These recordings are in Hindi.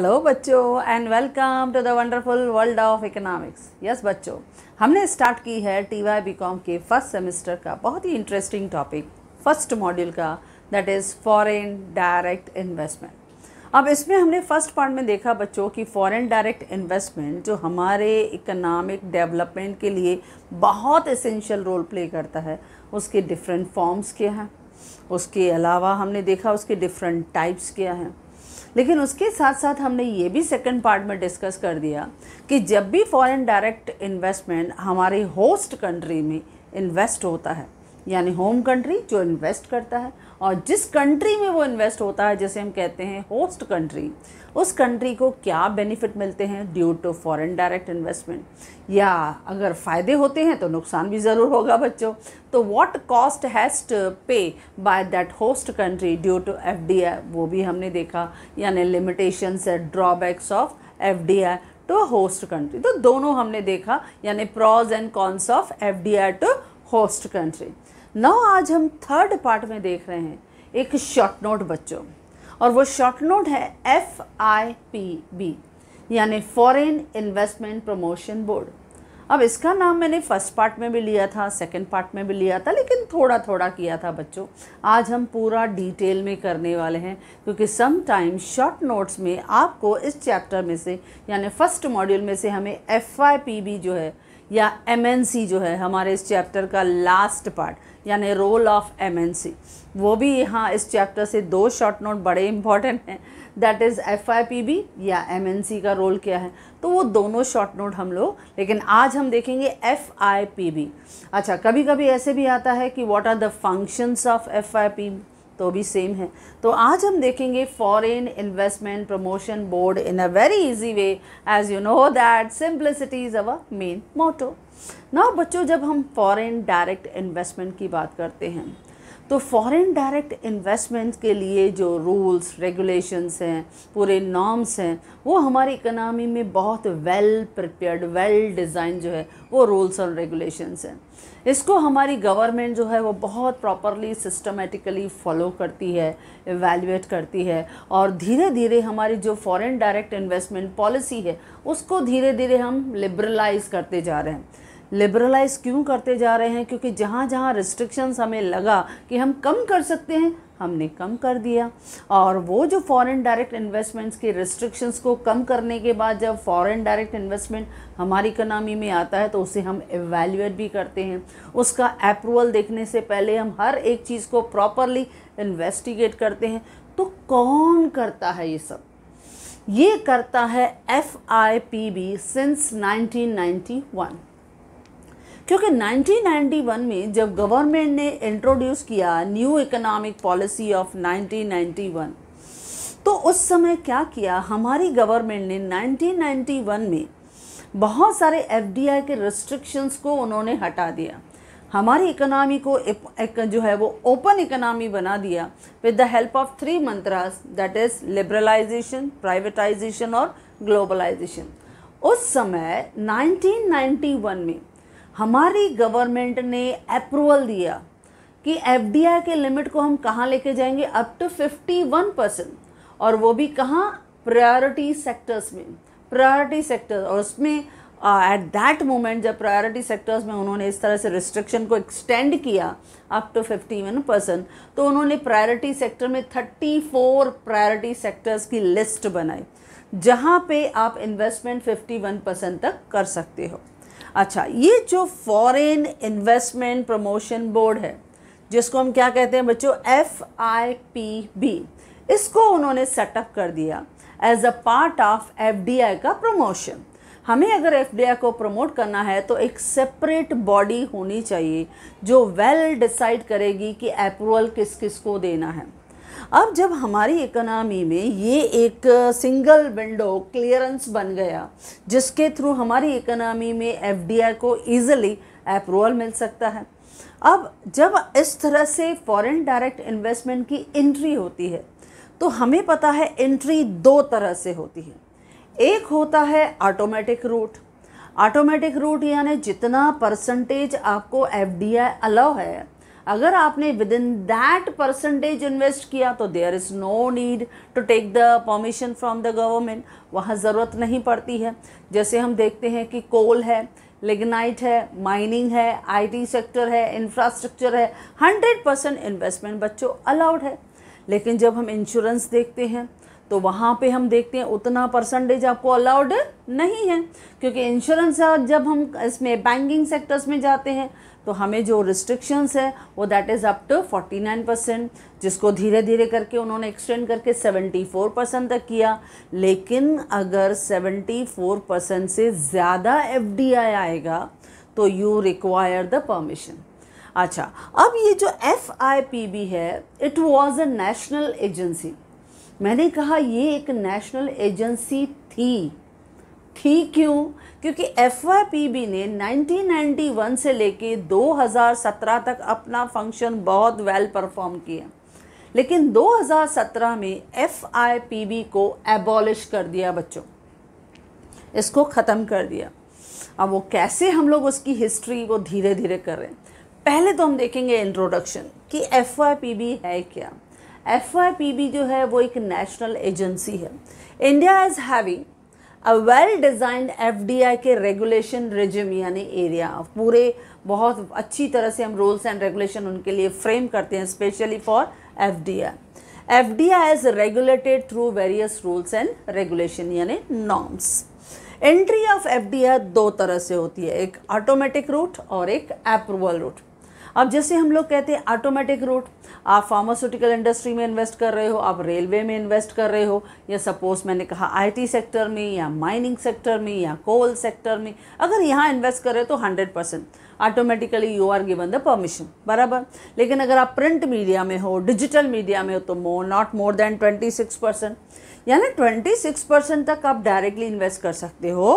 हेलो बच्चों and welcome to the wonderful world of economics yes बच्चों हमने स्टार्ट की है टी वाई बी कॉम के फर्स्ट सेमेस्टर का बहुत ही इंटरेस्टिंग टॉपिक फर्स्ट मॉड्यूल का that is foreign direct investment अब इसमें हमने फर्स्ट पार्ट में देखा बच्चों कि फॉरेन डायरेक्ट इन्वेस्टमेंट जो हमारे इकोनॉमिक डेवलपमेंट के लिए बहुत एसेंशियल रोल प्ले करता है उसके डिफरेंट फॉर्म्स क्या हैं उसके अलावा हमने देखा उसके डिफरेंट टाइप्स क्या हैं लेकिन उसके साथ साथ हमने ये भी सेकंड पार्ट में डिस्कस कर दिया कि जब भी फॉरेन डायरेक्ट इन्वेस्टमेंट हमारी होस्ट कंट्री में इन्वेस्ट होता है यानी होम कंट्री जो इन्वेस्ट करता है और जिस कंट्री में वो इन्वेस्ट होता है जैसे हम कहते हैं होस्ट कंट्री उस कंट्री को क्या बेनिफिट मिलते हैं due to foreign direct investment या अगर फ़ायदे होते हैं तो नुकसान भी ज़रूर होगा बच्चों तो what cost has pay by that host country due to F वो भी हमने देखा यानी लिमिटेशंस है drawbacks of F to host country तो दोनों हमने देखा यानी pros and cons of F to host country now आज हम थर्ड पार्ट में देख रहे हैं एक शॉर्ट नोट बच्चों और वो शॉर्ट नोट है एफ आई पी बी यानी फॉरेन इन्वेस्टमेंट प्रमोशन बोर्ड अब इसका नाम मैंने फर्स्ट पार्ट में भी लिया था सेकंड पार्ट में भी लिया था लेकिन थोड़ा थोड़ा किया था बच्चों आज हम पूरा डिटेल में करने वाले हैं क्योंकि सम टाइम शॉर्ट नोट्स में आपको इस चैप्टर में से यानी फर्स्ट मॉड्यूल में से हमें एफ जो है या एमएनसी जो है हमारे इस चैप्टर का लास्ट पार्ट यानी रोल ऑफ एमएनसी वो भी यहाँ इस चैप्टर से दो शॉर्ट नोट बड़े इंपॉर्टेंट हैं that is F I P B या एम एन सी का रोल क्या है तो वो दोनों शॉर्ट नोट हम लोग लेकिन आज हम देखेंगे एफ आई पी बी अच्छा कभी कभी ऐसे भी आता है कि what are the functions of F I P तो भी सेम है तो आज हम देखेंगे foreign investment promotion board in a very easy way as you know that simplicity is our main motto now बच्चों जब हम फॉरेन डायरेक्ट इन्वेस्टमेंट की बात करते हैं तो फॉरेन डायरेक्ट इन्वेस्टमेंट के लिए जो रूल्स रेगुलेशंस हैं पूरे नॉर्म्स हैं वो हमारी इकनॉमी में बहुत वेल प्रिपेयर्ड वेल डिज़ाइन जो है वो रूल्स और रेगुलेशंस हैं इसको हमारी गवर्नमेंट जो है वो बहुत प्रॉपरली सिस्टमेटिकली फॉलो करती है इवेल्युएट करती है और धीरे धीरे हमारी जो फॉरेन डायरेक्ट इन्वेस्टमेंट पॉलिसी है उसको धीरे धीरे हम लिबरलाइज करते जा रहे हैं लिबरलाइज क्यों करते जा रहे हैं क्योंकि जहाँ जहाँ रिस्ट्रिक्शंस हमें लगा कि हम कम कर सकते हैं हमने कम कर दिया और वो जो फॉरेन डायरेक्ट इन्वेस्टमेंट्स के रिस्ट्रिक्शंस को कम करने के बाद जब फॉरेन डायरेक्ट इन्वेस्टमेंट हमारी इकोनॉमी में आता है तो उसे हम एवेल्यूएट भी करते हैं उसका अप्रूवल देखने से पहले हम हर एक चीज़ को प्रॉपरली इन्वेस्टिगेट करते हैं तो कौन करता है ये सब ये करता है F I P B since one क्योंकि 1991 में जब गवर्नमेंट ने इंट्रोड्यूस किया न्यू इकोनॉमिक पॉलिसी ऑफ 1991 तो उस समय क्या किया हमारी गवर्नमेंट ने 1991 में बहुत सारे एफ के रिस्ट्रिक्शंस को उन्होंने हटा दिया हमारी इकोनॉमी को एक, एक, जो है वो ओपन इकोनॉमी बना दिया with the help of three mantras that is liberalisation privatisation और ग्लोबलाइजेशन उस समय 1991 में हमारी गवर्नमेंट ने अप्रूवल दिया कि एफ के लिमिट को हम कहाँ लेके जाएंगे up to fifty one percent और वो भी कहाँ प्रायोरिटी सेक्टर्स में प्रायोरिटी सेक्टर और उसमें एट दैट मोमेंट जब प्रायोरिटी सेक्टर्स में उन्होंने इस तरह से रिस्ट्रिक्शन को एक्सटेंड किया up to fifty one percent तो उन्होंने प्रायोरिटी सेक्टर में थर्टी फोर प्रायोरिटी सेक्टर्स की लिस्ट बनाई जहाँ पे आप इन्वेस्टमेंट फिफ्टी वन परसेंट तक कर सकते हो अच्छा ये जो फॉरेन इन्वेस्टमेंट प्रमोशन बोर्ड है जिसको हम क्या कहते हैं बच्चों एफ आई पी बी इसको उन्होंने सेटअप कर दिया as a part of F D I का प्रमोशन हमें अगर एफ डी आई को प्रमोट करना है तो एक सेपरेट बॉडी होनी चाहिए जो वेल well डिसाइड करेगी कि अप्रूवल किस किस को देना है अब जब हमारी इकोनॉमी में ये एक सिंगल विंडो क्लियरेंस बन गया जिसके थ्रू हमारी इकोनॉमी में एफडीआई को ईजिली अप्रूवल मिल सकता है अब जब इस तरह से फॉरेन डायरेक्ट इन्वेस्टमेंट की एंट्री होती है तो हमें पता है एंट्री दो तरह से होती है एक होता है ऑटोमेटिक रूट ऑटोमेटिक रूट यानी जितना परसेंटेज आपको एफ डी अलाउ है अगर आपने within that percentage invest किया तो there is no need to take the permission from the government वहाँ ज़रूरत नहीं पड़ती है जैसे हम देखते हैं कि कोल है लिग्नाइट है माइनिंग है आईटी सेक्टर है इंफ्रास्ट्रक्चर है हंड्रेड परसेंट इन्वेस्टमेंट बच्चों अलाउड है लेकिन जब हम इंश्योरेंस देखते हैं तो वहाँ पे हम देखते हैं उतना परसेंटेज आपको अलाउड नहीं है क्योंकि इंश्योरेंस जब हम इसमें बैंकिंग सेक्टर्स में जाते हैं तो हमें जो रिस्ट्रिक्शंस है वो that is up to forty nine percent जिसको धीरे धीरे करके उन्होंने एक्सटेंड करके सेवेंटी फोर परसेंट तक किया लेकिन अगर सेवेंटी फोर परसेंट से ज़्यादा एफ आएगा तो यू रिक्वायर द परमिशन अच्छा अब ये जो एफ आई पी बी है it was a national agency मैंने कहा ये एक नेशनल एजेंसी थी थी क्यों क्योंकि एफवाईपीबी ने 1991 से लेके 2017 तक अपना फंक्शन बहुत वेल परफॉर्म किया लेकिन 2017 में एफ को एबॉलिश कर दिया बच्चों इसको ख़त्म कर दिया अब वो कैसे हम लोग उसकी हिस्ट्री वो धीरे धीरे कर रहे हैं पहले तो हम देखेंगे इंट्रोडक्शन कि एफ है क्या एफ जो है वो एक नेशनल एजेंसी है India is having a well designed F D I के रेगुलेशन रिजिम यानी एरिया पूरे बहुत अच्छी तरह से हम रूल्स एंड रेगुलेशन उनके लिए फ्रेम करते हैं specially for F F D I D I is regulated through various rules and regulation यानी norms entry of F D I दो तरह से होती है एक ऑटोमेटिक रूट और एक अप्रूवल रूट अब जैसे हम लोग कहते हैं ऑटोमेटिक रूट आप फार्मास्यूटिकल इंडस्ट्री में इन्वेस्ट कर रहे हो आप रेलवे में इन्वेस्ट कर रहे हो या सपोज मैंने कहा आईटी सेक्टर में या माइनिंग सेक्टर में या कोल सेक्टर में अगर यहाँ इन्वेस्ट कर रहे हो तो hundred percent automatically you are given the permission बराबर लेकिन अगर आप प्रिंट मीडिया में हो डिजिटल मीडिया में हो तो more not more than twenty six percent यानी सिक्स परसेंट तक आप डायरेक्टली इन्वेस्ट कर सकते हो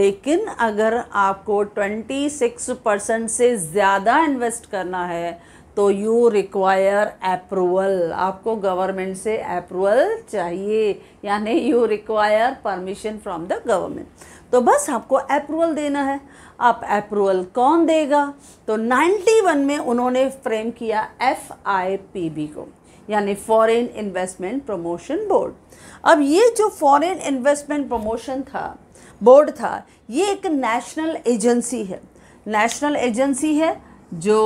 लेकिन अगर आपको ट्वेंटी सिक्स परसेंट से ज़्यादा इन्वेस्ट करना है तो यू रिक्वायर अप्रूवल आपको गवर्नमेंट से अप्रूवल चाहिए यानी you require permission from the government तो बस आपको अप्रूवल देना है आप अप्रूवल कौन देगा तो 91 में उन्होंने फ्रेम किया एफ आई पी बी को यानी फॉरेन इन्वेस्टमेंट प्रमोशन बोर्ड अब ये जो फॉरेन इन्वेस्टमेंट प्रमोशन था बोर्ड था ये एक नेशनल एजेंसी है नेशनल एजेंसी है जो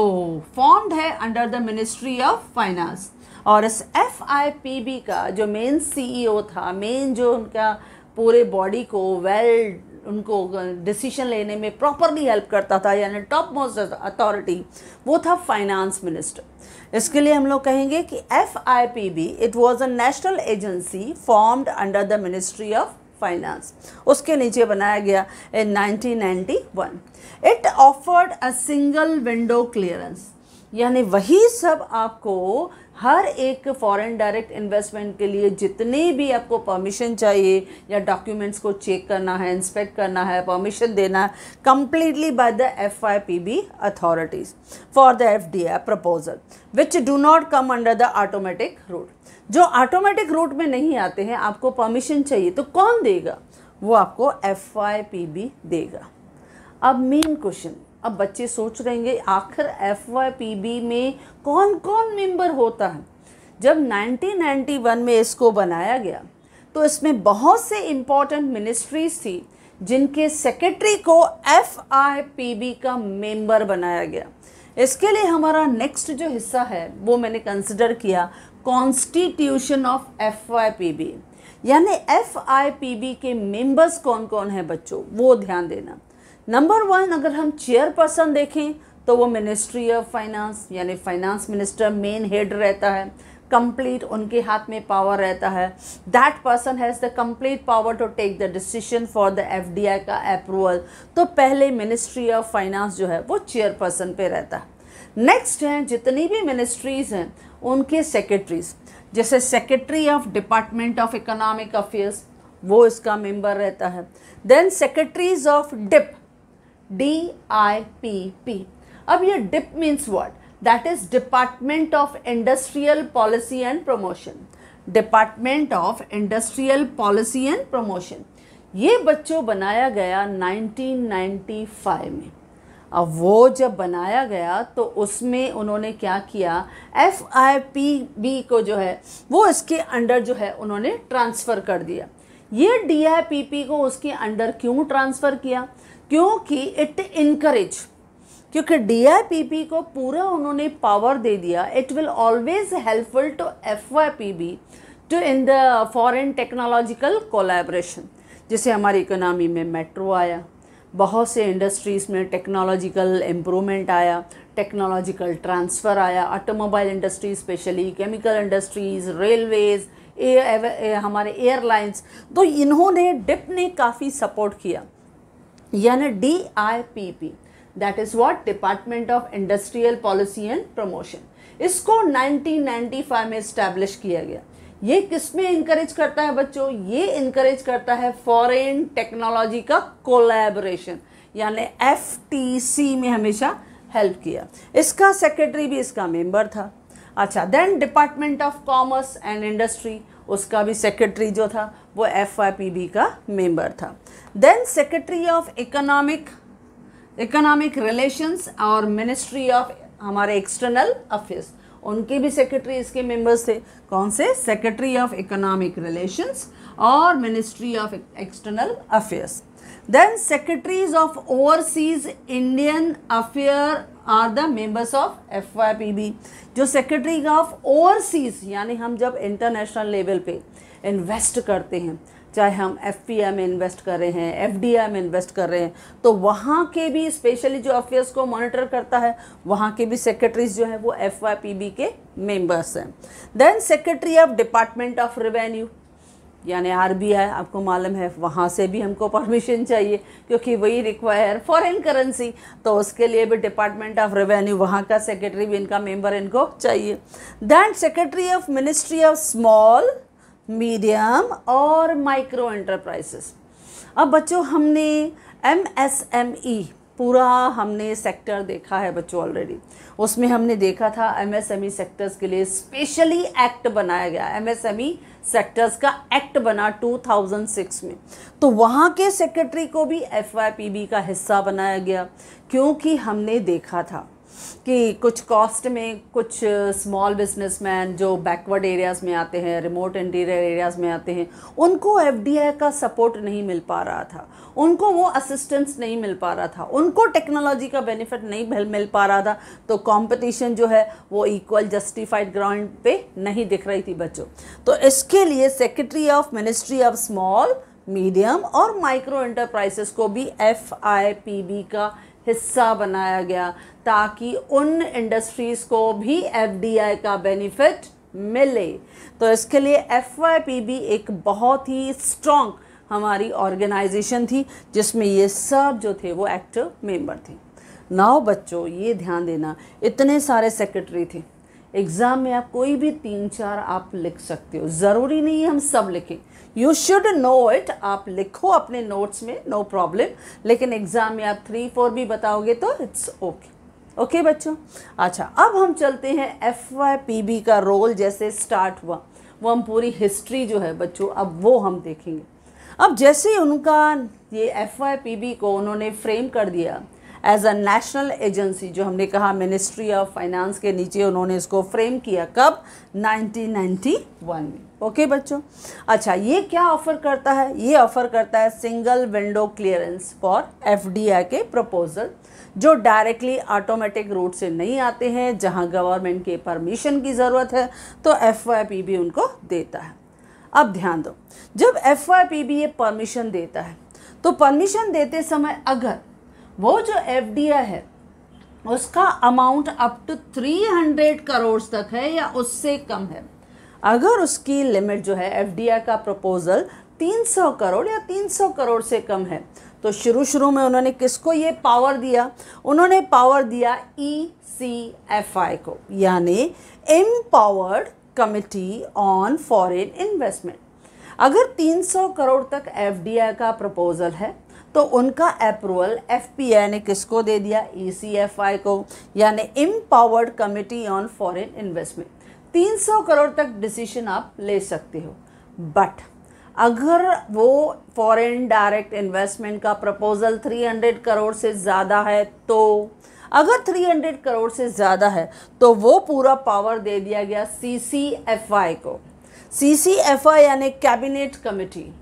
फॉर्म्ड है under the ministry of finance और इस एफ आई पी बी का जो मेन सी ई ओ था मेन जो उनका पूरे बॉडी को वेल उनको डिसीजन लेने में प्रॉपरली हेल्प करता था यानी टॉप मोस्ट अथॉरिटी वो था फाइनेंस मिनिस्टर इसके लिए हम लोग कहेंगे कि F I P B it was a national agency formed under the ministry of finance उसके नीचे बनाया गया in 1991 it offered a single window clearance यानी वही सब आपको हर एक फॉरेन डायरेक्ट इन्वेस्टमेंट के लिए जितने भी आपको परमिशन चाहिए या डॉक्यूमेंट्स को चेक करना है इंस्पेक्ट करना है परमिशन देना है completely by the F I P B authorities for the F D I proposal which do not come under the automatic route जो ऑटोमेटिक रूट में नहीं आते हैं आपको परमिशन चाहिए तो कौन देगा वो आपको एफ आई पी बी देगा अब मेन क्वेश्चन अब बच्चे सोच रहेंगे आखिर एफ पी बी में कौन कौन मेंबर होता है जब 1991 में इसको बनाया गया तो इसमें बहुत से इम्पॉर्टेंट मिनिस्ट्रीज थी जिनके सेक्रेटरी को एफ आई पी बी का मेंबर बनाया गया इसके लिए हमारा नेक्स्ट जो हिस्सा है वो मैंने कंसिडर किया constitution of F P B यानी एफ आई पी बी के मेंबर्स कौन कौन हैं बच्चों वो ध्यान देना नंबर वन अगर हम चेयरपर्सन देखें तो वो मिनिस्ट्री ऑफ फाइनेंस यानी फाइनेंस मिनिस्टर मेन हेड रहता है कंप्लीट उनके हाथ में पावर रहता है that person has the complete power to take the decision for the FDI का अप्रूवल तो पहले मिनिस्ट्री ऑफ फाइनेंस जो है वो चेयरपर्सन पे रहता है नेक्स्ट हैं जितनी भी मिनिस्ट्रीज़ हैं उनके सेक्रेटरीज जैसे secretary of department of economic affairs वो इसका मेंबर रहता है then secretaries of DIPP D I P P अब ये DIPP means word that is department of industrial policy and promotion department of industrial policy and promotion ये बच्चों बनाया गया 1995 में अब वो जब बनाया गया तो उसमें उन्होंने क्या किया एफ आई पी बी को जो है वो इसके अंडर जो है उन्होंने ट्रांसफ़र कर दिया ये डी आई पी पी को उसके अंडर क्यों ट्रांसफ़र किया क्योंकि इट इनकरेज क्योंकि डीआईपीपी को पूरा उन्होंने पावर दे दिया it will always helpful to F to in the foreign technological collaboration जैसे हमारी इकोनॉमी में मेट्रो आया बहुत से इंडस्ट्रीज़ में टेक्नोलॉजिकल इम्प्रूवमेंट आया टेक्नोलॉजिकल ट्रांसफ़र आया automobile industry specially chemical industries railways air हमारे एयरलाइंस तो इन्होंने डिप ने काफ़ी सपोर्ट किया यानी D I P P that is what department of industrial policy and promotion इसको 1995 में इस्टेब्लिश किया गया ये किस में इंकरेज करता है बच्चों ये इंकरेज करता है फॉरेन टेक्नोलॉजी का कोलैबोरेशन यानी एफ में हमेशा हेल्प किया इसका सेक्रेटरी भी इसका मेंबर था अच्छा then department of commerce and industry उसका भी सेक्रेटरी जो था वो एफ का मेंबर था then secretary of economic economic relations और मिनिस्ट्री ऑफ हमारे एक्सटर्नल अफेयर्स उनके भी सेक्रेटरी इसके मेंबर्स थे कौन से सेक्रेटरी ऑफ इकोनॉमिक रिलेशंस और ministry of external affairs then secretaries of overseas indian affair are the members of F jo P B जो yani ऑफ ओवरसीज यानी हम जब इंटरनेशनल लेवल hain इन्वेस्ट करते हैं चाहे हम एफ पी आई में इन्वेस्ट कर रहे हैं एफ डी आई में इन्वेस्ट कर रहे हैं तो वहाँ के भी स्पेशली जो अफेयर्स को मॉनिटर करता है वहाँ के भी सेक्रेटरीज जो है वो एफ वाई पी बी के मेम्बर्स हैं then secretary of department of revenue यानी आई आपको मालूम है वहाँ से भी हमको परमिशन चाहिए क्योंकि वही रिक्वायर फॉरेन करेंसी तो उसके लिए भी डिपार्टमेंट ऑफ रेवेन्यू वहाँ का सेक्रेटरी भी इनका मेंबर इनको चाहिए then secretary of ministry of small medium और माइक्रो एंटरप्राइजेस अब बच्चों हमने एम एस एम ई पूरा हमने सेक्टर देखा है बच्चों ऑलरेडी उसमें हमने देखा था एमएसएमई सेक्टर्स e के लिए स्पेशली एक्ट बनाया गया एमएसएमई सेक्टर्स e का एक्ट बना 2006 में तो वहाँ के सेक्रेटरी को भी एफ का हिस्सा बनाया गया क्योंकि हमने देखा था कि कुछ कॉस्ट में कुछ स्मॉल बिजनेसमैन जो बैकवर्ड एरियाज़ में आते हैं रिमोट इंटीरियर एरियाज़ में आते हैं उनको एफ का सपोर्ट नहीं मिल पा रहा था उनको वो असिस्टेंस नहीं मिल पा रहा था उनको टेक्नोलॉजी का बेनिफिट नहीं मिल पा रहा था तो कॉम्पिटिशन जो है वो इक्वल जस्टिफाइड ग्राउंड पे नहीं दिख रही थी बच्चों तो इसके लिए secretary of ministry of small medium और माइक्रो एंटरप्राइजेस को भी एफ का हिस्सा बनाया गया ताकि उन इंडस्ट्रीज़ को भी एफडीआई का बेनिफिट मिले तो इसके लिए एफ भी एक बहुत ही स्ट्रॉन्ग हमारी ऑर्गेनाइजेशन थी जिसमें ये सब जो थे वो एक्टिव मेंबर थे नाव बच्चों ये ध्यान देना इतने सारे सेक्रेटरी थे एग्ज़ाम में आप कोई भी तीन चार आप लिख सकते हो ज़रूरी नहीं है हम सब लिखें यू शुड नो इट आप लिखो अपने नोट्स में नो no प्रॉब्लम लेकिन एग्ज़ाम में आप थ्री फोर भी बताओगे तो इट्स ओके ओके बच्चों अच्छा अब हम चलते हैं एफ वाई पी बी का रोल जैसे स्टार्ट हुआ वो हम पूरी हिस्ट्री जो है बच्चों अब वो हम देखेंगे अब जैसे उनका ये एफ वाई पी बी को उन्होंने फ्रेम कर दिया एज अ नेशनल एजेंसी जो हमने कहा मिनिस्ट्री ऑफ फाइनेंस के नीचे उन्होंने इसको फ्रेम किया कब 1991 में ओके बच्चों अच्छा ये क्या ऑफर करता है ये ऑफर करता है single window clearance for F के प्रपोजल जो डायरेक्टली ऑटोमेटिक रूट से नहीं आते हैं जहां गवर्नमेंट के परमिशन की ज़रूरत है तो एफ भी उनको देता है अब ध्यान दो जब एफ ये परमिशन देता है तो परमिशन देते समय अगर वो जो एफ है उसका amount up to three hundred crore तक है या उससे कम है अगर उसकी लिमिट जो है एफ का प्रपोजल 300 करोड़ या 300 करोड़ से कम है तो शुरू शुरू में उन्होंने किसको ये पावर दिया उन्होंने पावर दिया ई सी एफ आई को यानी empowered committee on foreign investment अगर 300 करोड़ तक एफ का प्रपोजल है तो उनका अप्रूवल एफपीआई ने किसको दे दिया ईसीएफआई e को यानी empowered committee on foreign investment 300 crore तक डिसीजन आप ले सकते हो बट अगर वो फॉरेन डायरेक्ट इन्वेस्टमेंट का प्रपोजल 300 करोड़ से ज़्यादा है तो अगर 300 करोड़ से ज़्यादा है तो वो पूरा पावर दे दिया गया सी को सी यानी cabinet committee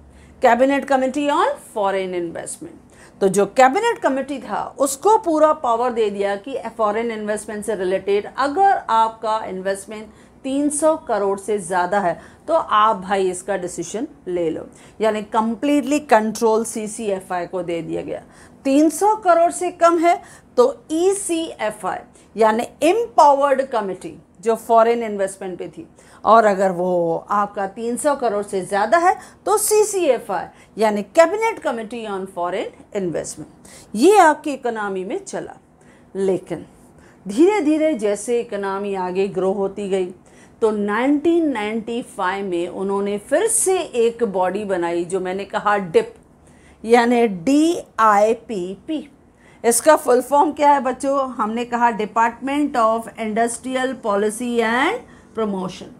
cabinet committee on foreign investment तो जो कैबिनेट कमेटी था उसको पूरा पावर दे दिया कि फॉरेन इन्वेस्टमेंट से रिलेटेड अगर आपका इन्वेस्टमेंट 300 करोड़ से ज़्यादा है तो आप भाई इसका डिसीजन ले लो यानी कंप्लीटली कंट्रोल सीसीएफआई को दे दिया गया 300 करोड़ से कम है तो ईसीएफआई e यानी एम्पावर्ड कमेटी जो फॉरेन इन्वेस्टमेंट पे थी और अगर वो आपका 300 करोड़ से ज़्यादा है तो सी सी एफ आई यानी cabinet committee on foreign investment ये आपकी इकोनॉमी में चला लेकिन धीरे धीरे जैसे इकोनॉमी आगे ग्रो होती गई तो 1995 में उन्होंने फिर से एक बॉडी बनाई जो मैंने कहा डिप यानी डी आई पी पी इसका फुल फॉर्म क्या है बच्चों हमने कहा department of industrial policy and promotion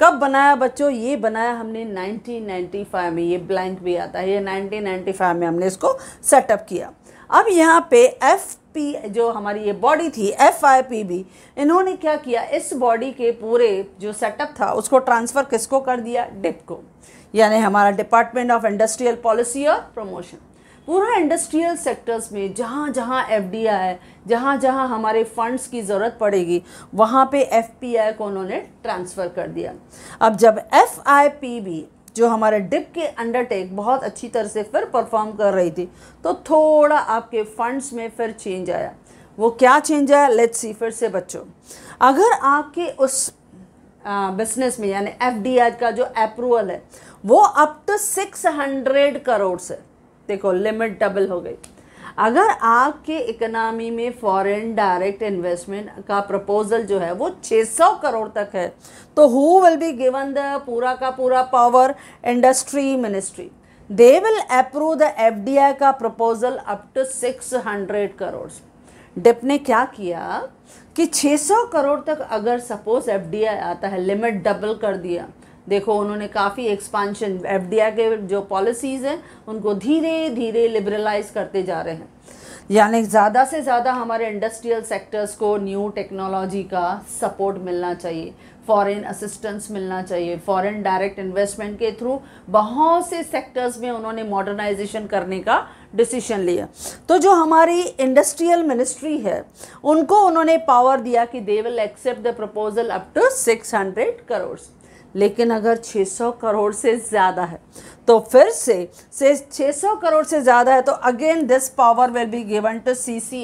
कब बनाया बच्चों ये बनाया हमने 1995 में ये ब्लैंक भी आता है ये 1995 में हमने इसको सेटअप किया अब यहाँ पे एफ पी जो हमारी ये बॉडी थी एफ आई पी भी इन्होंने क्या किया इस बॉडी के पूरे जो सेटअप था उसको ट्रांसफ़र किसको कर दिया डिप को यानी हमारा डिपार्टमेंट ऑफ इंडस्ट्रियल पॉलिसी और प्रमोशन पूरा इंडस्ट्रियल सेक्टर्स में जहाँ जहाँ एफ डी है जहाँ जहाँ हमारे फंड्स की ज़रूरत पड़ेगी वहाँ पे एफ पी आई को उन्होंने ट्रांसफ़र कर दिया अब जब एफ आई पी भी जो हमारे डिप के अंडरटेक बहुत अच्छी तरह से फिर परफॉर्म कर रही थी तो थोड़ा आपके फंड्स में फिर चेंज आया वो क्या चेंज आया लेट्स सी फिर से बच्चों अगर आपके उस बिजनेस में यानी एफ डी आई का जो अप्रूवल है वो up to six hundred crore से देखो लिमिट डबल हो गई अगर आपके इकोनॉमी में फॉरेन डायरेक्ट इन्वेस्टमेंट का प्रपोजल जो है वो 600 करोड़ तक है तो who will be given the पूरा का पूरा power industry ministry they will approve the F का proposal up to 600 crore DIPP ने क्या किया कि 600 करोड़ तक अगर सपोज एफ आता है लिमिट डबल कर दिया देखो उन्होंने काफ़ी एक्सपांशन एफ के जो पॉलिसीज़ हैं उनको धीरे धीरे लिबरलाइज करते जा रहे हैं यानी ज़्यादा से ज़्यादा हमारे इंडस्ट्रियल सेक्टर्स को न्यू टेक्नोलॉजी का सपोर्ट मिलना चाहिए फॉरेन असिस्टेंस मिलना चाहिए फॉरेन डायरेक्ट इन्वेस्टमेंट के थ्रू बहुत से सेक्टर्स में उन्होंने मॉडर्नाइजेशन करने का डिसीशन लिया तो जो हमारी इंडस्ट्रियल मिनिस्ट्री है उनको उन्होंने पावर दिया कि they will accept the proposal up to six hundred crore लेकिन अगर 600 करोड़ से ज़्यादा है तो फिर से से 600 करोड़ से ज़्यादा है तो again this power will be given to C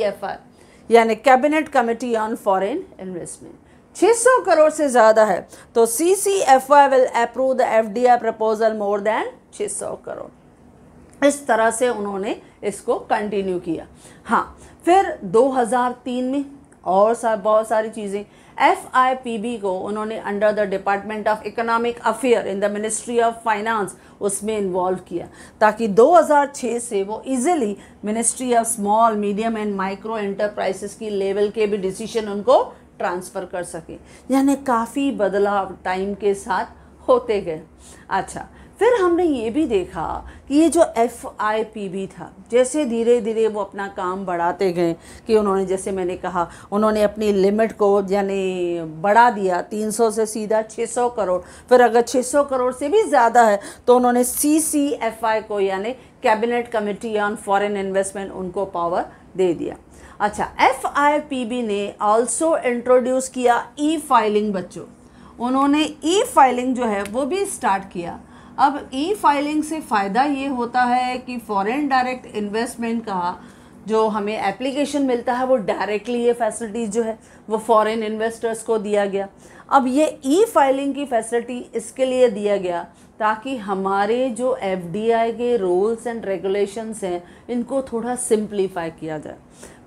यानी cabinet committee on foreign investment 600 crore से ज़्यादा है तो C C F I will approve the F D I proposal more than 600 crore इस तरह से उन्होंने इसको कंटिन्यू किया हाँ फिर 2003 में और सा बहुत सारी चीज़ें एफ को उन्होंने under the department of economic affair in the ministry of finance उसमें इन्वॉल्व किया ताकि 2006 से वो easily ministry of small medium and micro enterprises की लेवल के भी डिसीजन उनको ट्रांसफ़र कर सके यानी काफ़ी बदलाव टाइम के साथ होते गए अच्छा फिर हमने ये भी देखा कि ये जो एफ आई पी बी था जैसे धीरे धीरे वो अपना काम बढ़ाते गए कि उन्होंने जैसे मैंने कहा उन्होंने अपनी लिमिट को यानी बढ़ा दिया 300 से सीधा 600 करोड़ फिर अगर 600 करोड़ से भी ज़्यादा है तो उन्होंने सी सी एफ आई को यानी cabinet committee on foreign investment उनको पावर दे दिया अच्छा एफ आई पी बी ने ऑल्सो इंट्रोड्यूस किया ई फाइलिंग बच्चों उन्होंने ई फाइलिंग जो है वो भी स्टार्ट किया अब ई फाइलिंग से फ़ायदा ये होता है कि फॉरेन डायरेक्ट इन्वेस्टमेंट का जो हमें एप्लीकेशन मिलता है वो डायरेक्टली ये फैसिलिटीज़ जो है वो फॉरेन इन्वेस्टर्स को दिया गया अब ये ई फाइलिंग की फैसिलिटी इसके लिए दिया गया ताकि हमारे जो एफ के रूल्स एंड रेगुलेशंस हैं इनको थोड़ा सिंप्लीफाई किया जाए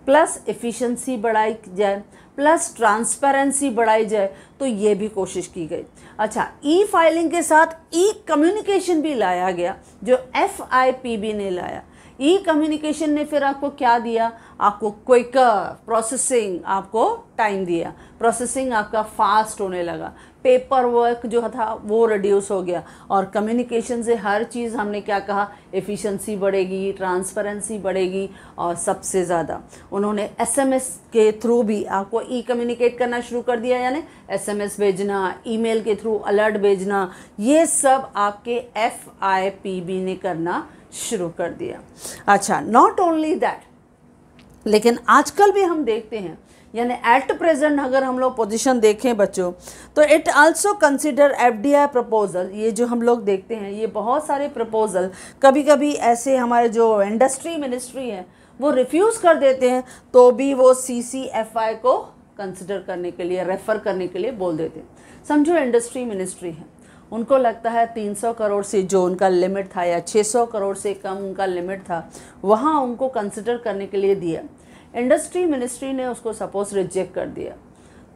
प्लस एफिशिएंसी बढ़ाई जाए प्लस ट्रांसपेरेंसी बढ़ाई जाए तो ये भी कोशिश की गई अच्छा ई फाइलिंग के साथ ई कम्युनिकेशन भी लाया गया जो एफ आई पी बी ने लाया ई कम्युनिकेशन ने फिर आपको क्या दिया आपको क्विकर प्रोसेसिंग आपको टाइम दिया प्रोसेसिंग आपका फास्ट होने लगा पेपर वर्क जो था वो रिड्यूस हो गया और कम्युनिकेशन से हर चीज़ हमने क्या कहा एफिशिएंसी बढ़ेगी ट्रांसपेरेंसी बढ़ेगी और सबसे ज़्यादा उन्होंने एसएमएस के थ्रू भी आपको ई कम्युनिकेट करना शुरू कर दिया यानी एसएमएस भेजना ईमेल के थ्रू अलर्ट भेजना ये सब आपके एफ ने करना शुरू कर दिया अच्छा नॉट ओनली दैट लेकिन आजकल भी हम देखते हैं यानी एट प्रेजेंट अगर हम लोग पोजीशन देखें बच्चों तो it also consider FDI proposal ये जो हम लोग देखते हैं ये बहुत सारे प्रपोजल कभी कभी ऐसे हमारे जो इंडस्ट्री मिनिस्ट्री है वो रिफ्यूज़ कर देते हैं तो भी वो सी सी एफ आई को कंसिडर करने के लिए रेफ़र करने के लिए बोल देते हैं समझो इंडस्ट्री मिनिस्ट्री है उनको लगता है 300 करोड़ से जो उनका लिमिट था या 600 करोड़ से कम उनका लिमिट था वहाँ उनको कंसिडर करने के लिए दिया इंडस्ट्री मिनिस्ट्री ने उसको सपोज रिजेक्ट कर दिया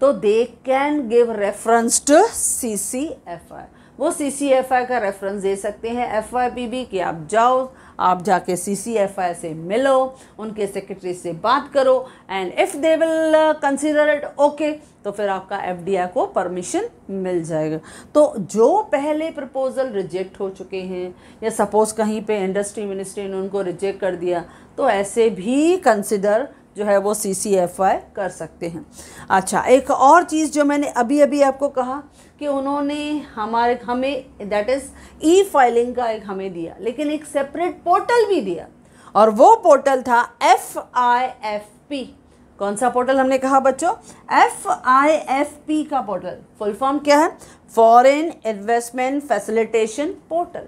तो they can give reference to C C F I वो सी सी एफ आई का रेफरेंस दे सकते हैं एफ आई पी भी कि आप जाओ आप जाके सी सी एफ आई से मिलो उनके सेक्रेटरी से बात करो and if they will consider it okay तो फिर आपका एफ डी आई को परमिशन मिल जाएगा तो जो पहले प्रपोज़ल रिजेक्ट हो चुके हैं या सपोज़ कहीं पे इंडस्ट्री मिनिस्ट्री ने उनको रिजेक्ट कर दिया तो ऐसे भी कंसिडर जो है वो सी सी एफ आई कर सकते हैं अच्छा एक और चीज़ जो मैंने अभी अभी आपको कहा कि उन्होंने हमारे हमें दैट इज़ ई फाइलिंग का एक हमें दिया लेकिन एक सेपरेट पोर्टल भी दिया और वो पोर्टल था एफ आई एफ पी कौन सा पोर्टल हमने कहा बच्चों एफ आई एफ पी का पोर्टल फुल फॉर्म क्या है फॉरेन इन्वेस्टमेंट फैसिलिटेशन पोर्टल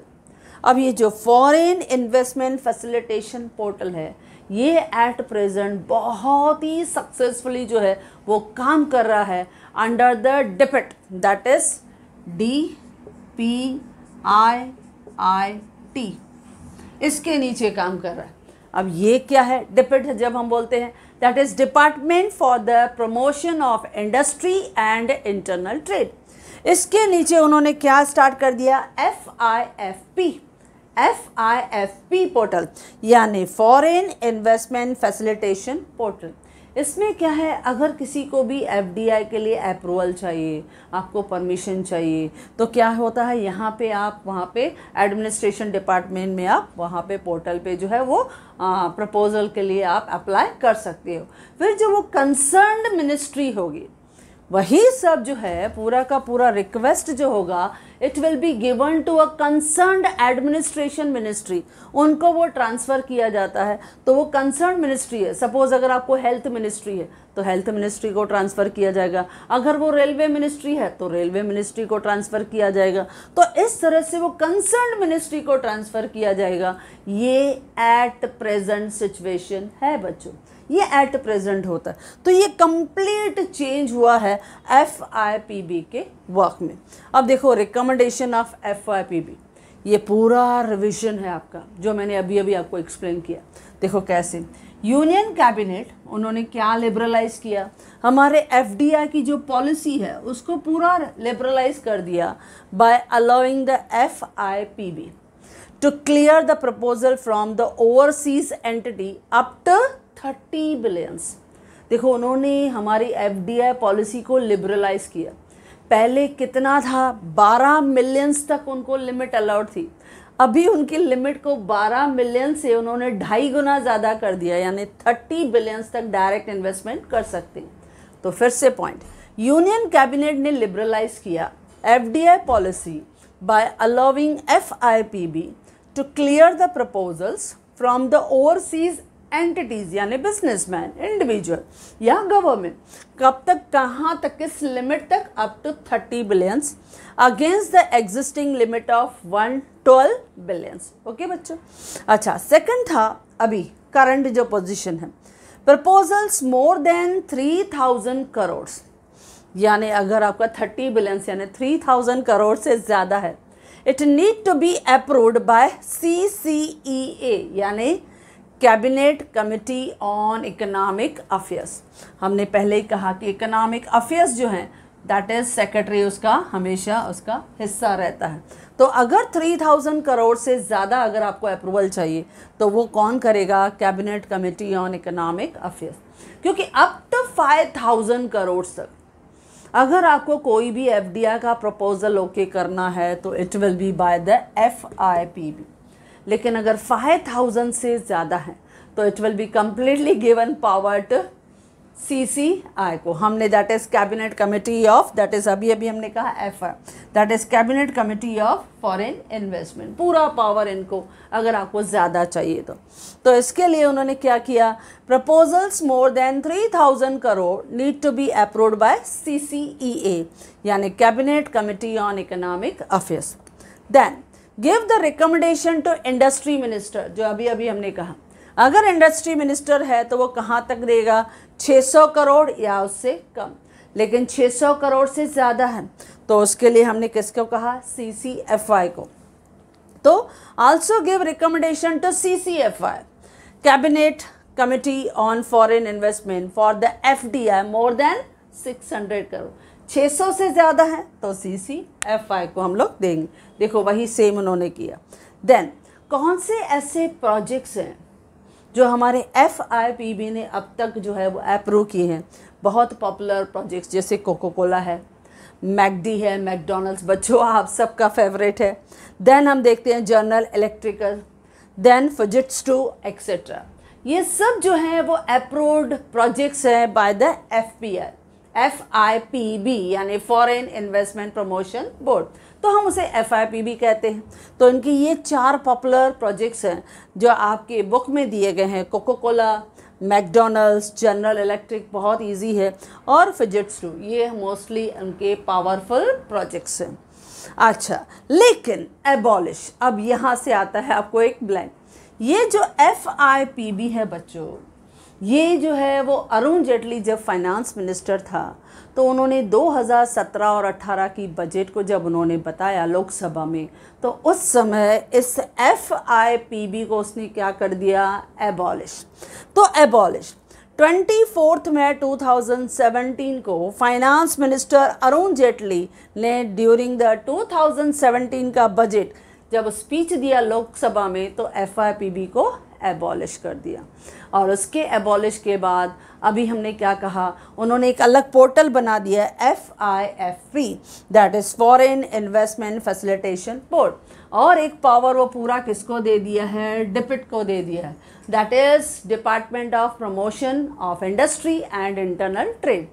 अब ये जो फॉरेन इन्वेस्टमेंट फैसिलिटेशन पोर्टल है ये एट प्रेजेंट बहुत ही सक्सेसफुली जो है वो काम कर रहा है under the DPIIT that is D P I I T इसके नीचे काम कर रहा है अब ये क्या है डिपेट जब हम बोलते हैं that is department for the promotion of industry and internal trade इसके नीचे उन्होंने क्या स्टार्ट कर दिया F I F P F I F P portal यानी फॉरेन इन्वेस्टमेंट फैसिलिटेशन पोर्टल इसमें क्या है अगर किसी को भी एफ डी आई के लिए अप्रूवल चाहिए आपको परमिशन चाहिए तो क्या होता है यहाँ पे आप वहाँ पे एडमिनिस्ट्रेशन डिपार्टमेंट में आप वहाँ पे पोर्टल पे जो है वो प्रपोज़ल के लिए आप अप्लाई कर सकते हो फिर जो वो कंसर्न मिनिस्ट्री होगी वही सब जो है पूरा का पूरा रिक्वेस्ट जो होगा it will be given to a concern administration ministry उनको वो ट्रांसफ़र किया जाता है तो वो कंसर्न मिनिस्ट्री है सपोज अगर आपको हेल्थ मिनिस्ट्री है तो हेल्थ मिनिस्ट्री को ट्रांसफ़र किया जाएगा अगर वो रेलवे मिनिस्ट्री है तो रेलवे मिनिस्ट्री को ट्रांसफ़र किया जाएगा तो इस तरह से वो कंसर्न मिनिस्ट्री को ट्रांसफ़र किया जाएगा ये एट प्रेजेंट सिचुएशन है बच्चों ये एट प्रेजेंट होता है तो ये कंप्लीट चेंज हुआ है एफ आई पी बी के वर्क में अब देखो recommendation of F I P B ये पूरा रिविजन है आपका जो मैंने अभी अभी आपको एक्सप्लेन किया देखो कैसे यूनियन कैबिनेट उन्होंने क्या लिबरलाइज किया हमारे एफ की जो पॉलिसी है उसको पूरा लिबरलाइज कर दिया by allowing the F I P B to clear the proposal from the overseas entity up to thirty billions देखो उन्होंने हमारी एफ पॉलिसी को लिबरलाइज किया पहले कितना था 12 मिलियंस तक उनको लिमिट अलाउड थी अभी उनकी लिमिट को 12 मिलियन से उन्होंने ढाई गुना ज़्यादा कर दिया यानी 30 बिलियंस तक डायरेक्ट इन्वेस्टमेंट कर सकते हैं तो फिर से पॉइंट यूनियन कैबिनेट ने लिबरलाइज किया F policy by allowing F to clear the proposals from the overseas entities यानी बिजनेसमैन इंडिविजुअल या गवर्नमेंट कब तक कहाँ तक किस लिमिट तक up to thirty billions against the existing limit of one twelve billions okay बच्चों अच्छा सेकंड था अभी करंट जो पोजीशन है proposals more than three thousand crore यानी अगर आपका थर्टी बिलियंस यानी थ्री थाउजेंड करोड़ से ज़्यादा है it need to be approved by C C E A यानी cabinet committee on economic affairs हमने पहले ही कहा कि इकोनॉमिक अफेयर्स जो हैं दैट इज़ सेक्रेटरी उसका हमेशा उसका हिस्सा रहता है तो अगर थ्री थाउजेंड करोड़ से ज़्यादा अगर आपको अप्रूवल चाहिए तो वो कौन करेगा cabinet committee on economic affairs क्योंकि up to five thousand crore तक अगर आपको कोई भी एफ का प्रपोजल ओके करना है तो it will be by the F I P B लेकिन अगर फाइव थाउजेंड से ज़्यादा है तो it will be completely given power to C C I को हमने that is cabinet committee of that is अभी अभी हमने कहा F I that is cabinet committee of foreign investment पूरा पावर इनको अगर आपको ज़्यादा चाहिए तो तो इसके लिए उन्होंने क्या किया proposals more than three thousand crore need to be approve by C C E A यानी cabinet committee on economic affairs then give the recommendation to industry minister जो अभी अभी हमने कहा अगर इंडस्ट्री मिनिस्टर है तो वो कहाँ तक देगा 600 करोड़ या उससे कम लेकिन 600 करोड़ से ज़्यादा है तो उसके लिए हमने किसको कहा सी को तो also give recommendation to C C F I cabinet committee on foreign investment for the F D I more than 600 crore 600 से ज़्यादा है तो सी सी एफ आई को हम लोग देंगे देखो वही सेम उन्होंने किया देन कौन से ऐसे प्रोजेक्ट्स हैं जो हमारे एफ आई पी बी ने अब तक जो है वो अप्रूव किए हैं बहुत पॉपुलर प्रोजेक्ट्स जैसे कोको कोला है मैकडी है मैकडोनल्ड्स बच्चों आप सबका फेवरेट है देन हम देखते हैं general electrical then Fujitsu to etcetera ये सब जो है वो अप्रूव्ड प्रोजेक्ट्स हैं by the F P I F I P B यानी फॉरेन इन्वेस्टमेंट प्रमोशन बोर्ड तो हम उसे एफ आई पी बी कहते हैं तो इनकी ये चार पॉपुलर प्रोजेक्ट्स हैं जो आपके बुक में दिए गए हैं Coca Cola McDonald's General Electric बहुत इजी है और फिजिट्सू ये मोस्टली उनके पावरफुल प्रोजेक्ट्स हैं अच्छा लेकिन एबॉलिश अब यहाँ से आता है आपको एक ब्लैंक ये जो एफ आई पी बी है बच्चों ये जो है वो अरुण जेटली जब फाइनेंस मिनिस्टर था तो उन्होंने 2017 और 18 की बजट को जब उन्होंने बताया लोकसभा में तो उस समय इस एफ आई पी बी को उसने क्या कर दिया एबॉलिश तो एबॉलिश ट्वेंटी फोर्थ में 2017 को फाइनेंस मिनिस्टर अरुण जेटली ने ड्यूरिंग द 2017 का बजट जब स्पीच दिया लोकसभा में तो एफ को एबॉलिश कर दिया और उसके एबॉलिश के बाद अभी हमने क्या कहा उन्होंने एक अलग पोर्टल बना दिया F I F P that is foreign investment facilitation board और एक पावर वो पूरा किसको दे दिया है डिपिट को दे दिया है that is department of promotion of industry and internal trade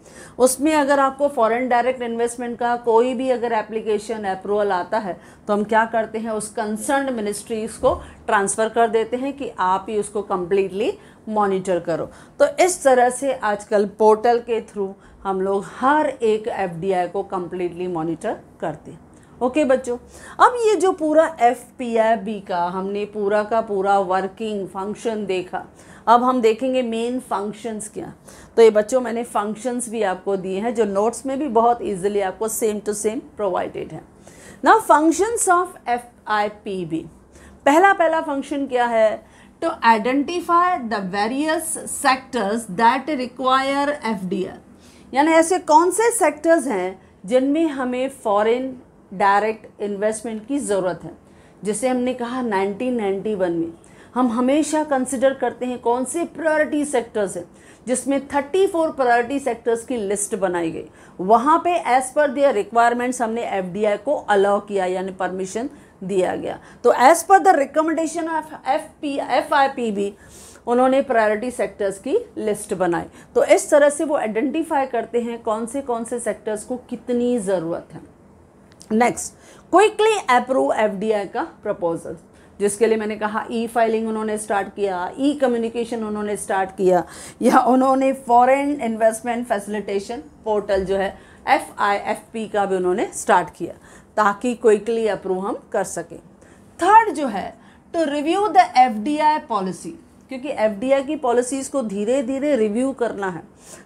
उसमें अगर आपको फॉरेन डायरेक्ट इन्वेस्टमेंट का कोई भी अगर एप्लीकेशन अप्रूवल आता है तो हम क्या करते हैं उस कंसर्न मिनिस्ट्रीज़ को ट्रांसफ़र कर देते हैं कि आप ही उसको कंप्लीटली मॉनिटर करो तो इस तरह से आजकल पोर्टल के थ्रू हम लोग हर एक एफ को कम्प्लीटली मॉनिटर करते हैं ओके okay, बच्चों अब ये जो पूरा एफ पी बी का हमने पूरा का पूरा वर्किंग फंक्शन देखा अब हम देखेंगे मेन फंक्शंस क्या तो ये बच्चों मैंने फंक्शंस भी आपको दिए हैं जो नोट्स में भी बहुत इजीली आपको सेम टू सेम प्रोवाइडेड है ना functions of F I P B पहला पहला फंक्शन क्या है to identify the various sectors that require FDI. यानी ऐसे कौन से सेक्टर्स हैं जिनमें हमें फॉरेन डायरेक्ट इन्वेस्टमेंट की ज़रूरत है जिसे हमने कहा 1991 में हम हमेशा कंसिडर करते हैं कौन से प्रायोरिटी सेक्टर्स हैं जिसमें 34 प्रायोरिटी सेक्टर्स की लिस्ट बनाई गई वहाँ पे एज़ पर दियर रिक्वायरमेंट्स हमने एफडीआई को अलाउ किया यानी परमिशन दिया गया तो as per the recommendation of F P F I P B उन्होंने प्रायोरिटी सेक्टर्स की लिस्ट बनाई तो इस तरह से वो आइडेंटिफाई करते हैं कौन से कौन से सेक्टर्स को कितनी ज़रूरत है नेक्स्ट क्विकली अप्रूव आई का प्रपोजल जिसके लिए मैंने कहा ई फाइलिंग उन्होंने स्टार्ट किया ई कम्युनिकेशन उन्होंने स्टार्ट किया या उन्होंने फॉरेन इन्वेस्टमेंट फैसिलिटेशन पोर्टल जो है एफ आई एफ पी का भी उन्होंने स्टार्ट किया ताकि क्विकली अप्रूव हम कर सकें थर्ड जो है to review the F policy क्योंकि एफ की पॉलिसीज़ को धीरे धीरे रिव्यू करना है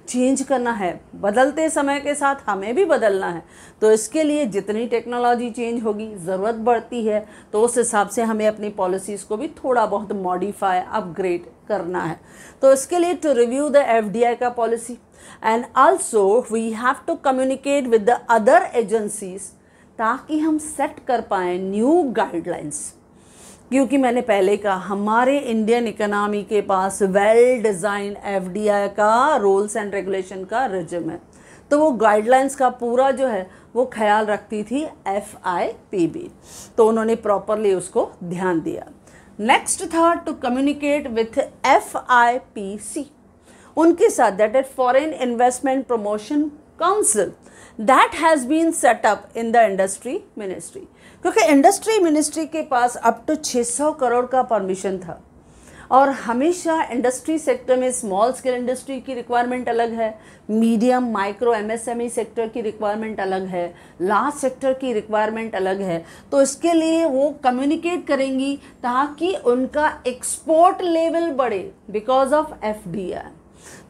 चेंज करना है बदलते समय के साथ हमें भी बदलना है तो इसके लिए जितनी टेक्नोलॉजी चेंज होगी ज़रूरत बढ़ती है तो उस हिसाब से हमें अपनी पॉलिसीज़ को भी थोड़ा बहुत मॉडिफाई अपग्रेड करना है तो इसके लिए टू रिव्यू द एफ का policy and also we have to communicate with the other agencies ताकि हम सेट कर पाए न्यू गाइडलाइंस क्योंकि मैंने पहले कहा हमारे इंडियन इकोनॉमी के पास वेल डिज़ाइन एफ का रूल्स एंड रेगुलेशन का रिजम है तो वो गाइडलाइंस का पूरा जो है वो ख्याल रखती थी एफ आई पी बी तो उन्होंने प्रॉपरली उसको ध्यान दिया नेक्स्ट था to communicate with F I P C उनके साथ that is foreign investment promotion council that has been set up in the industry ministry क्योंकि इंडस्ट्री मिनिस्ट्री के पास अप टू छः सौ करोड़ का परमिशन था और हमेशा इंडस्ट्री सेक्टर में स्मॉल स्केल इंडस्ट्री की रिक्वायरमेंट अलग है मीडियम माइक्रो एमएसएमई सेक्टर की रिक्वायरमेंट अलग है लार्ज सेक्टर की रिक्वायरमेंट अलग है तो इसके लिए वो कम्युनिकेट करेंगी ताकि उनका एक्सपोर्ट लेवल बढ़े because of F D I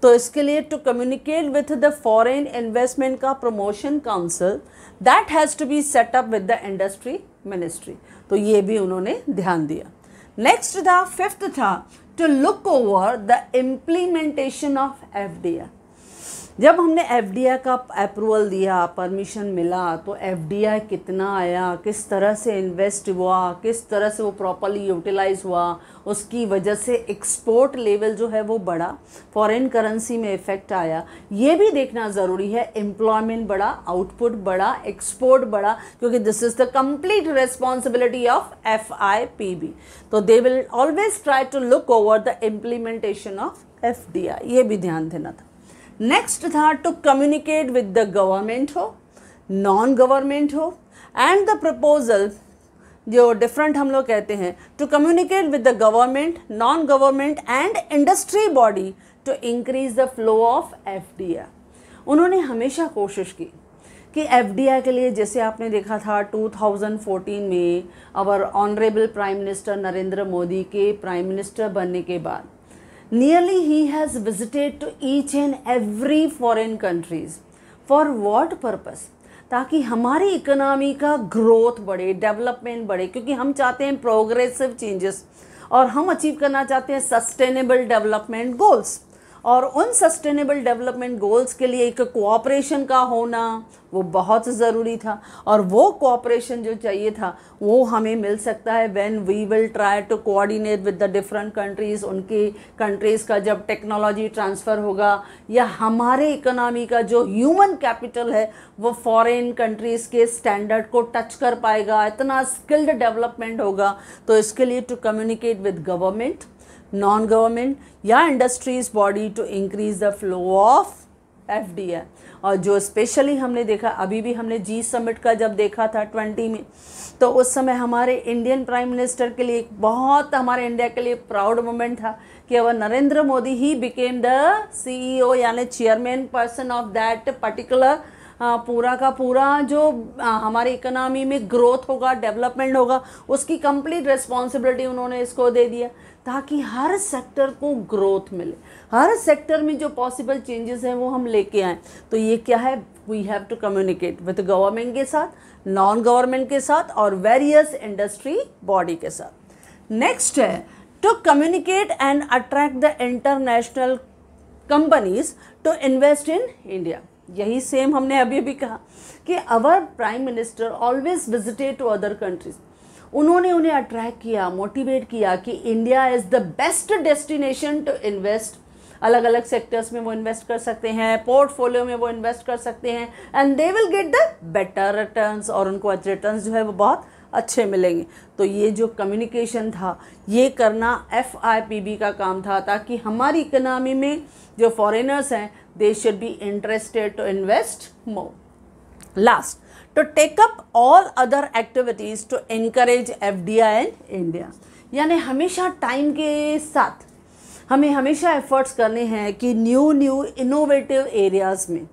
तो इसके लिए to communicate with the foreign investment का promotion council that has to be set up with the industry ministry तो ये भी उन्होंने ध्यान दिया नेक्स्ट था फिफ्थ था to look over the implementation of F D R जब हमने एफ का अप्रूवल दिया परमिशन मिला तो एफ कितना आया किस तरह से इन्वेस्ट हुआ किस तरह से वो प्रॉपरली यूटिलाइज हुआ उसकी वजह से एक्सपोर्ट लेवल जो है वो बढ़ा फॉरेन करेंसी में इफ़ेक्ट आया ये भी देखना ज़रूरी है एम्प्लॉयमेंट बढ़ा आउटपुट बढ़ा एक्सपोर्ट बढ़ा क्योंकि this is the complete responsibility of F तो they will always try to look over the implementation of F ये भी ध्यान देना था नेक्स्ट था to communicate with the government हो नॉन गवर्नमेंट हो एंड द प्रपोजल जो डिफरेंट हम लोग कहते हैं to communicate with the government non government and industry body to increase the flow of F उन्होंने हमेशा कोशिश की कि एफ के लिए जैसे आपने देखा था 2014 में our honourable prime minister Narendra Modi के प्राइम मिनिस्टर बनने के बाद nearly he has visited to each and every foreign countries for what purpose ताकि हमारी इकोनॉमी का ग्रोथ बढ़े डेवलपमेंट बढ़े क्योंकि हम चाहते हैं प्रोग्रेसिव चेंजेस और हम अचीव करना चाहते हैं सस्टेनेबल डेवलपमेंट गोल्स और उन सस्टेनेबल डेवलपमेंट गोल्स के लिए एक कोऑपरेशन का होना वो बहुत ज़रूरी था और वो कोऑपरेशन जो चाहिए था वो हमें मिल सकता है when we will try to coordinate with the different countries उनके कंट्रीज़ का जब टेक्नोलॉजी ट्रांसफ़र होगा या हमारे इकोनॉमी का जो ह्यूमन कैपिटल है वो फॉरेन कंट्रीज़ के स्टैंडर्ड को टच कर पाएगा इतना स्किल्ड डेवलपमेंट होगा तो इसके लिए to communicate with government non government या industries body to increase the flow of F और जो स्पेशली हमने देखा अभी भी हमने जी समिट का जब देखा था ट्वेंटी में तो उस समय हमारे इंडियन प्राइम मिनिस्टर के लिए एक बहुत हमारे इंडिया के लिए प्राउड मोमेंट था कि अब नरेंद्र मोदी ही बिकेम द सीईओ यानी chairman person of that particular पूरा का पूरा जो हमारी इकोनॉमी में ग्रोथ होगा डेवलपमेंट होगा उसकी कंप्लीट रिस्पॉन्सिबिलिटी उन्होंने इसको दे दिया ताकि हर सेक्टर को ग्रोथ मिले हर सेक्टर में जो पॉसिबल चेंजेस हैं वो हम लेके आएँ तो ये क्या है we have to communicate with government के साथ नॉन गवर्नमेंट के साथ और वेरियस इंडस्ट्री बॉडी के साथ नेक्स्ट है to communicate and attract the international companies to invest in India यही सेम हमने अभी अभी कहा कि our prime minister always visited to other countries उन्होंने उन्हें अट्रैक्ट किया मोटिवेट किया कि India is the best destination to invest अलग अलग सेक्टर्स में वो इन्वेस्ट कर सकते हैं पोर्टफोलियो में वो इन्वेस्ट कर सकते हैं and they will get the better return और उनको रिटर्न जो है वो बहुत अच्छे मिलेंगे तो ये जो कम्युनिकेशन था ये करना एफ का काम था ताकि हमारी इकनॉमी में जो फॉरेनर्स हैं they should be interested to invest more last to take up all other activities to encourage FDI in India. यानी हमेशा टाइम के साथ हमें हमेशा एफर्ट्स करने हैं कि न्यू न्यू इनोवेटिव एरियाज़ में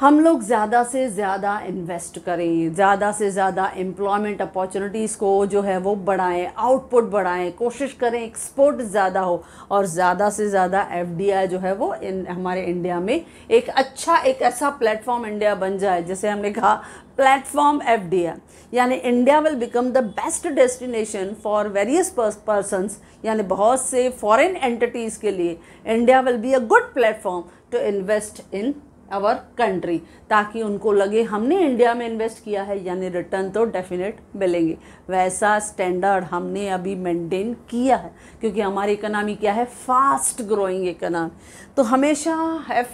हम लोग ज़्यादा से ज़्यादा इन्वेस्ट करें ज़्यादा से ज़्यादा एम्प्लॉयमेंट अपॉर्चुनिटीज़ को जो है वो बढ़ाएं आउटपुट बढ़ाएं कोशिश करें एक्सपोर्ट ज़्यादा हो और ज़्यादा से ज़्यादा एफडीआई जो है वो इन हमारे इंडिया में एक अच्छा एक ऐसा प्लेटफॉर्म इंडिया बन जाए जैसे हमने कहा प्लेटफॉर्म एफ यानी India will become the best destination for various persons यानी बहुत से फॉरेन एंटिटीज़ के लिए India will be a good platform to invest in our country ताकि उनको लगे हमने इंडिया में इन्वेस्ट किया है यानी रिटर्न तो डेफिनेट मिलेंगे वैसा स्टैंडर्ड हमने अभी मेंटेन किया है क्योंकि हमारी इकनॉमी क्या है फास्ट ग्रोइंग इकनॉमी तो हमेशा एफ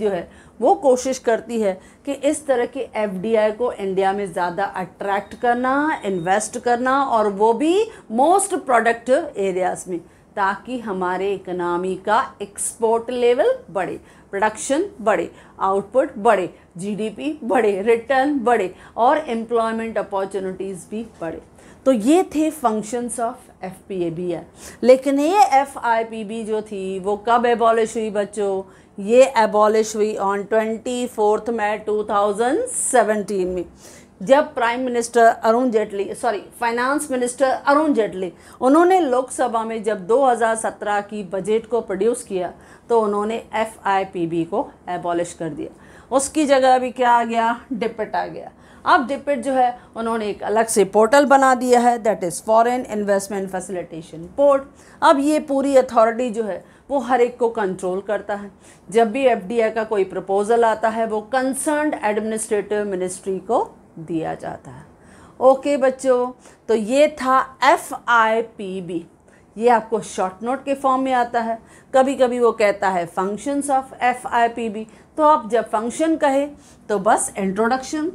जो है वो कोशिश करती है कि इस तरह के एफ को इंडिया में ज़्यादा अट्रैक्ट करना इन्वेस्ट करना और वो भी मोस्ट प्रोडक्टिव एरियाज़ में ताकि हमारे इकनॉमी का एक्सपोर्ट लेवल बढ़े प्रोडक्शन बढ़े आउटपुट बढ़े जीडीपी बढ़े रिटर्न बढ़े और एम्प्लॉयमेंट अपॉर्चुनिटीज़ भी बढ़े तो ये थे functions of F P A B R लेकिन ये एफ आई पी बी जो थी वो कब एबॉलिश हुई बच्चों ये एबॉलिश हुई on twenty fourth May two thousand seventeen में जब prime minister Arun Jaitley sorry finance minister Arun Jaitley उन्होंने लोकसभा में जब 2017 की बजट को प्रोड्यूस किया तो उन्होंने एफ को एबॉलिश कर दिया उसकी जगह अभी क्या आ गया डिपिट आ गया अब डिपिट जो है उन्होंने एक अलग से पोर्टल बना दिया है that is foreign investment facilitation board अब ये पूरी अथॉरिटी जो है वो हर एक को कंट्रोल करता है जब भी एफ का कोई प्रपोज़ल आता है वो कंसर्न एडमिनिस्ट्रेटिव मिनिस्ट्री को दिया जाता है ओके बच्चों तो ये था एफ आई पी बी ये आपको शॉर्ट नोट के फॉर्म में आता है कभी कभी वो कहता है functions of F I P B तो आप जब फंक्शन कहे तो बस इंट्रोडक्शन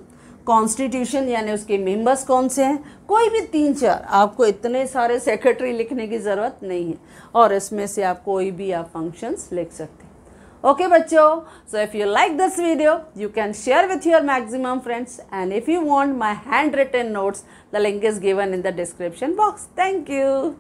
कॉन्स्टिट्यूशन यानी उसके मेंबर्स कौन से हैं कोई भी तीन चार आपको इतने सारे सेक्रेटरी लिखने की ज़रूरत नहीं है और इसमें से आप कोई भी आप फंक्शंस लिख सकते Okay bacho, so if you like this video, you can share with your maximum friends and if you want my handwritten notes, the link is given in the description box. Thank you.